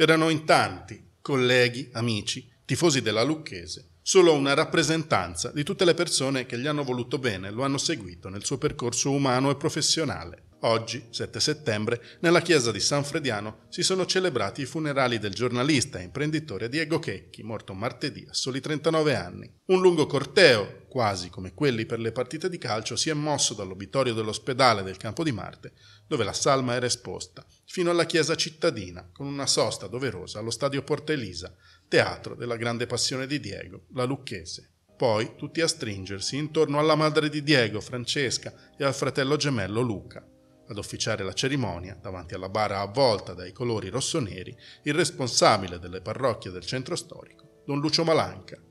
Erano in tanti, colleghi, amici, tifosi della Lucchese, solo una rappresentanza di tutte le persone che gli hanno voluto bene e lo hanno seguito nel suo percorso umano e professionale. Oggi, 7 settembre, nella chiesa di San Frediano si sono celebrati i funerali del giornalista e imprenditore Diego Checchi, morto martedì a soli 39 anni. Un lungo corteo, quasi come quelli per le partite di calcio, si è mosso dall'obitorio dell'ospedale del Campo di Marte, dove la salma era esposta fino alla chiesa cittadina, con una sosta doverosa allo stadio Porta Elisa, teatro della grande passione di Diego, la Lucchese. Poi tutti a stringersi intorno alla madre di Diego, Francesca, e al fratello gemello Luca. Ad officiare la cerimonia, davanti alla bara avvolta dai colori rossoneri, il responsabile delle parrocchie del centro storico, don Lucio Malanca,